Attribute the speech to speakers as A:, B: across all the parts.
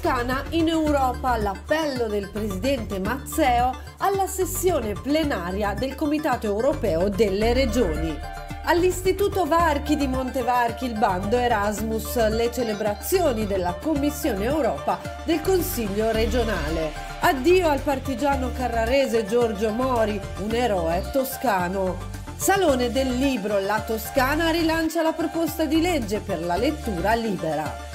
A: Toscana, in Europa l'appello del presidente Mazzeo alla sessione plenaria del Comitato europeo delle regioni. All'Istituto Varchi di Montevarchi il bando Erasmus, le celebrazioni della Commissione Europa del Consiglio regionale. Addio al partigiano carrarese Giorgio Mori, un eroe toscano. Salone del Libro, la Toscana rilancia la proposta di legge per la lettura libera.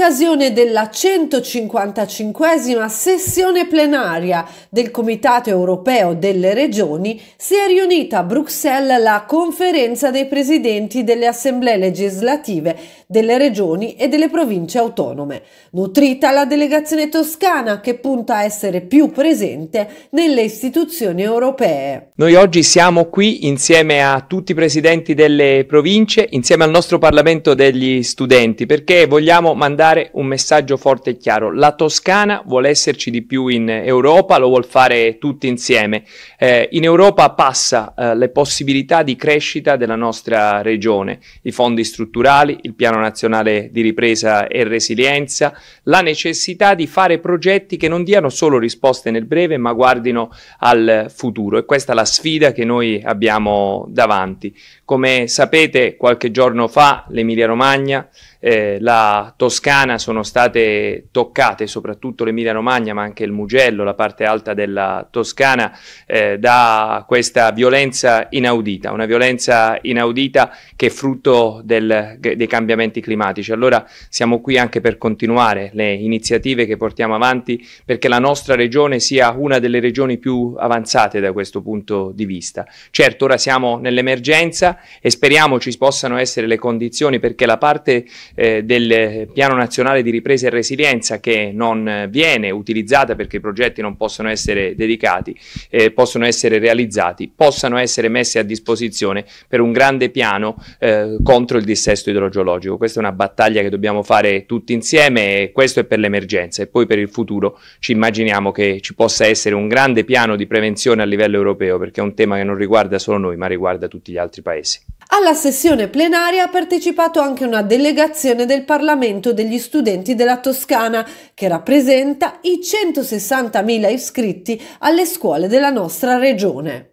A: occasione della 155 sessione plenaria del Comitato europeo delle regioni si è riunita a Bruxelles la conferenza dei presidenti delle assemblee legislative delle regioni e delle province autonome, nutrita la delegazione toscana che punta a essere più presente nelle istituzioni europee.
B: Noi oggi siamo qui insieme a tutti i presidenti delle province, insieme al nostro Parlamento degli studenti, perché vogliamo mandare dare un messaggio forte e chiaro. La Toscana vuole esserci di più in Europa, lo vuole fare tutti insieme. Eh, in Europa passa eh, le possibilità di crescita della nostra regione, i fondi strutturali, il piano nazionale di ripresa e resilienza, la necessità di fare progetti che non diano solo risposte nel breve, ma guardino al futuro. E questa è la sfida che noi abbiamo davanti. Come sapete, qualche giorno fa l'Emilia Romagna eh, la Toscana sono state toccate, soprattutto l'Emilia Romagna, ma anche il Mugello, la parte alta della Toscana, eh, da questa violenza inaudita, una violenza inaudita che è frutto del, dei cambiamenti climatici. Allora siamo qui anche per continuare le iniziative che portiamo avanti perché la nostra regione sia una delle regioni più avanzate da questo punto di vista. Certo, ora siamo nell'emergenza e speriamo ci possano essere le condizioni perché la parte eh, del Piano Nazionale di Ripresa e Resilienza che non eh, viene utilizzata perché i progetti non possono essere dedicati, eh, possono essere realizzati, possano essere messi a disposizione per un grande piano eh, contro il dissesto idrogeologico. Questa è una battaglia che dobbiamo fare tutti insieme e questo è per l'emergenza e poi per il futuro ci immaginiamo che ci possa essere un grande piano di prevenzione a livello europeo perché è un tema che non riguarda solo noi ma riguarda tutti gli altri paesi.
A: Alla sessione plenaria ha partecipato anche una delegazione del Parlamento degli studenti della Toscana, che rappresenta i 160.000 iscritti alle scuole della nostra regione.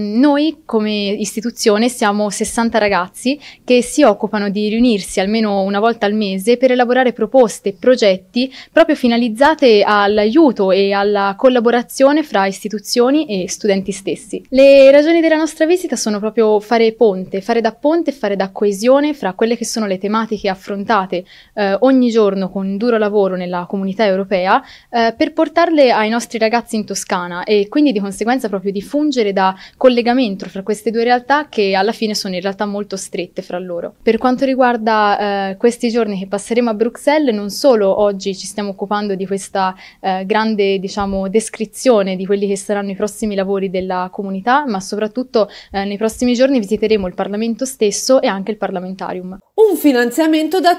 C: Noi come istituzione siamo 60 ragazzi che si occupano di riunirsi almeno una volta al mese per elaborare proposte e progetti proprio finalizzate all'aiuto e alla collaborazione fra istituzioni e studenti stessi. Le ragioni della nostra visita sono proprio fare ponte, fare da ponte e fare da coesione fra quelle che sono le tematiche affrontate eh, ogni giorno con duro lavoro nella comunità europea eh, per portarle ai nostri ragazzi in Toscana e quindi di conseguenza proprio di fungere da collaborazione collegamento fra queste due realtà che alla fine sono in realtà molto strette fra loro. Per quanto riguarda eh, questi giorni che passeremo a Bruxelles, non solo oggi ci stiamo occupando di questa eh, grande diciamo, descrizione di quelli che saranno i prossimi lavori della comunità, ma soprattutto eh, nei prossimi giorni visiteremo il Parlamento stesso e anche il Parlamentarium.
A: Un finanziamento da 30.000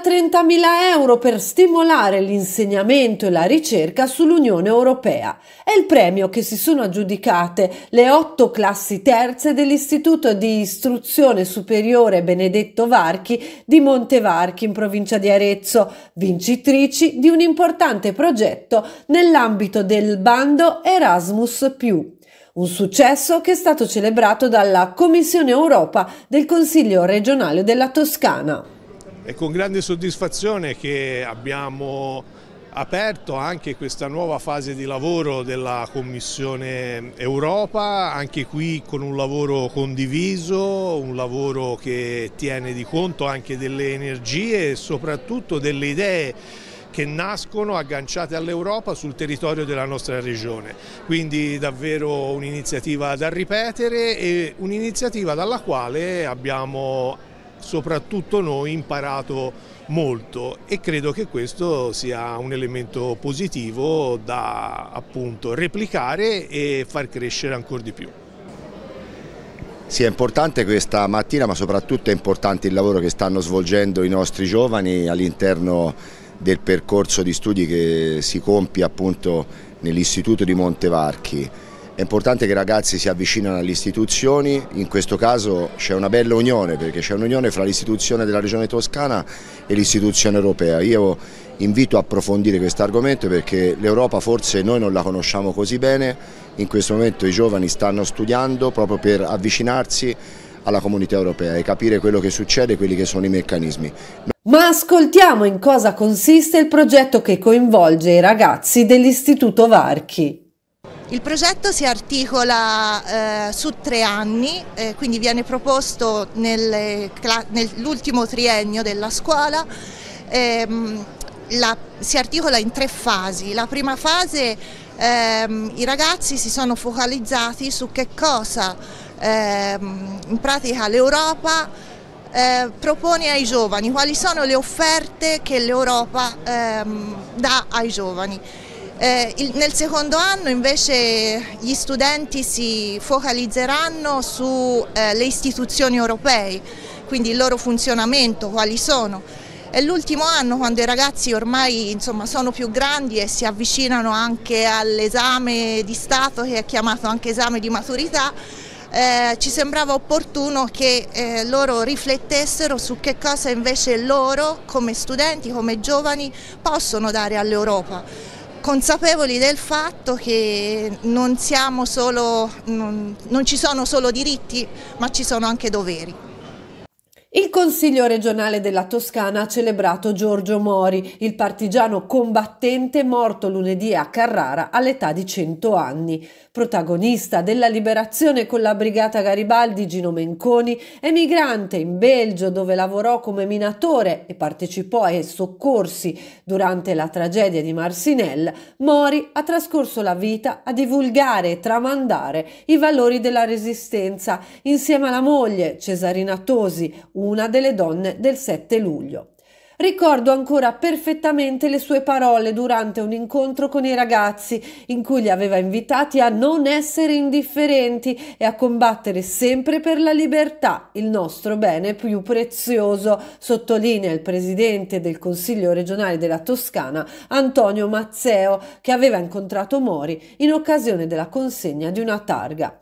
A: euro per stimolare l'insegnamento e la ricerca sull'Unione Europea. È il premio che si sono aggiudicate le otto classi classi terze dell'Istituto di Istruzione Superiore Benedetto Varchi di Montevarchi in provincia di Arezzo, vincitrici di un importante progetto nell'ambito del bando Erasmus ⁇ un successo che è stato celebrato dalla Commissione Europa del Consiglio regionale della Toscana.
B: È con grande soddisfazione che abbiamo aperto anche questa nuova fase di lavoro della Commissione Europa, anche qui con un lavoro condiviso, un lavoro che tiene di conto anche delle energie e soprattutto delle idee che nascono agganciate all'Europa sul territorio della nostra regione. Quindi davvero un'iniziativa da ripetere e un'iniziativa dalla quale abbiamo soprattutto noi imparato molto e credo che questo sia un elemento positivo da appunto replicare e far crescere ancora di più. Sì, è importante questa mattina, ma soprattutto è importante il lavoro che stanno svolgendo i nostri giovani all'interno del percorso di studi che si compie appunto nell'Istituto di Montevarchi. È importante che i ragazzi si avvicinino alle istituzioni, in questo caso c'è una bella unione perché c'è un'unione fra l'istituzione della regione toscana e l'istituzione europea. Io invito a approfondire questo argomento perché l'Europa forse noi non la conosciamo così bene, in questo momento i giovani stanno studiando proprio per avvicinarsi alla comunità europea e capire quello che succede e quelli che sono i meccanismi.
A: Ma ascoltiamo in cosa consiste il progetto che coinvolge i ragazzi dell'Istituto Varchi.
D: Il progetto si articola eh, su tre anni, eh, quindi viene proposto nell'ultimo triennio della scuola. Ehm, la, si articola in tre fasi. La prima fase ehm, i ragazzi si sono focalizzati su che cosa ehm, in pratica l'Europa eh, propone ai giovani, quali sono le offerte che l'Europa ehm, dà ai giovani. Eh, il, nel secondo anno invece gli studenti si focalizzeranno sulle eh, istituzioni europee, quindi il loro funzionamento, quali sono. È l'ultimo anno quando i ragazzi ormai insomma, sono più grandi e si avvicinano anche all'esame di Stato che è chiamato anche esame di maturità, eh, ci sembrava opportuno che eh, loro riflettessero su che cosa invece loro come studenti, come giovani possono dare all'Europa consapevoli del fatto che non, solo, non, non ci sono solo diritti ma ci sono anche doveri. Il Consiglio regionale della Toscana ha
A: celebrato Giorgio Mori, il partigiano combattente morto lunedì a Carrara all'età di 100 anni. Protagonista della liberazione con la brigata Garibaldi Gino Menconi, emigrante in Belgio dove lavorò come minatore e partecipò ai soccorsi durante la tragedia di Marsinelle, Mori ha trascorso la vita a divulgare e tramandare i valori della resistenza insieme alla moglie Cesarina Tosi, una delle donne del 7 luglio. Ricordo ancora perfettamente le sue parole durante un incontro con i ragazzi in cui li aveva invitati a non essere indifferenti e a combattere sempre per la libertà, il nostro bene più prezioso, sottolinea il presidente del Consiglio regionale della Toscana, Antonio Mazzeo, che aveva incontrato Mori in occasione della consegna di una targa.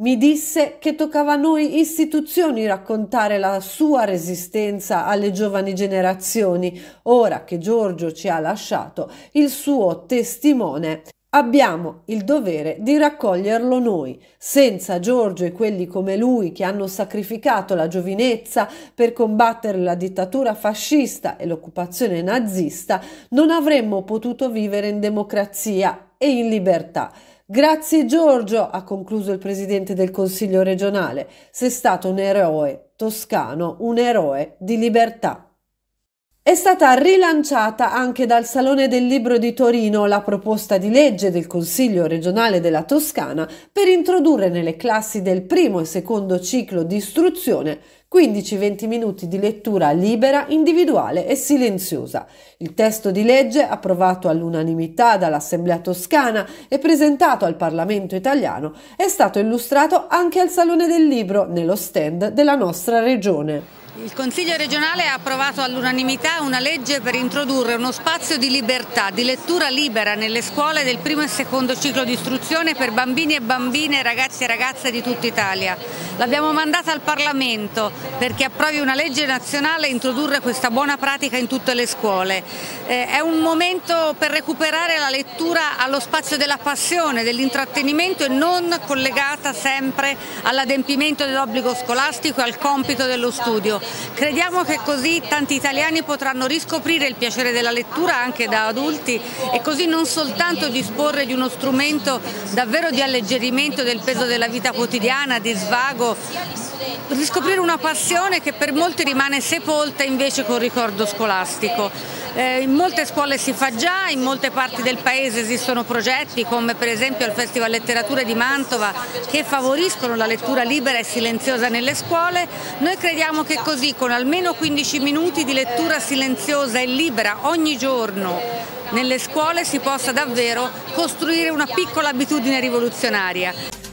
A: Mi disse che toccava a noi istituzioni raccontare la sua resistenza alle giovani generazioni, ora che Giorgio ci ha lasciato il suo testimone. Abbiamo il dovere di raccoglierlo noi. Senza Giorgio e quelli come lui che hanno sacrificato la giovinezza per combattere la dittatura fascista e l'occupazione nazista, non avremmo potuto vivere in democrazia e in libertà. Grazie Giorgio, ha concluso il presidente del Consiglio regionale, sei stato un eroe toscano, un eroe di libertà. È stata rilanciata anche dal Salone del Libro di Torino la proposta di legge del Consiglio regionale della Toscana per introdurre nelle classi del primo e secondo ciclo di istruzione 15-20 minuti di lettura libera, individuale e silenziosa. Il testo di legge, approvato all'unanimità dall'Assemblea toscana e presentato al Parlamento italiano, è stato illustrato anche al Salone del Libro, nello stand della nostra regione.
E: Il Consiglio regionale ha approvato all'unanimità una legge per introdurre uno spazio di libertà, di lettura libera nelle scuole del primo e secondo ciclo di istruzione per bambini e bambine, ragazzi e ragazze di tutta Italia. L'abbiamo mandata al Parlamento perché approvi una legge nazionale e introdurre questa buona pratica in tutte le scuole. Eh, è un momento per recuperare la lettura allo spazio della passione, dell'intrattenimento e non collegata sempre all'adempimento dell'obbligo scolastico e al compito dello studio. Crediamo che così tanti italiani potranno riscoprire il piacere della lettura anche da adulti e così non soltanto disporre di uno strumento davvero di alleggerimento del peso della vita quotidiana, di svago riscoprire una passione che per molti rimane sepolta invece col ricordo scolastico. Eh, in molte scuole si fa già, in molte parti del paese esistono progetti come per esempio il Festival Letterature di Mantova che favoriscono la lettura libera e silenziosa nelle scuole. Noi crediamo che così con almeno 15 minuti di lettura silenziosa e libera ogni giorno nelle scuole si possa davvero costruire
A: una piccola abitudine rivoluzionaria.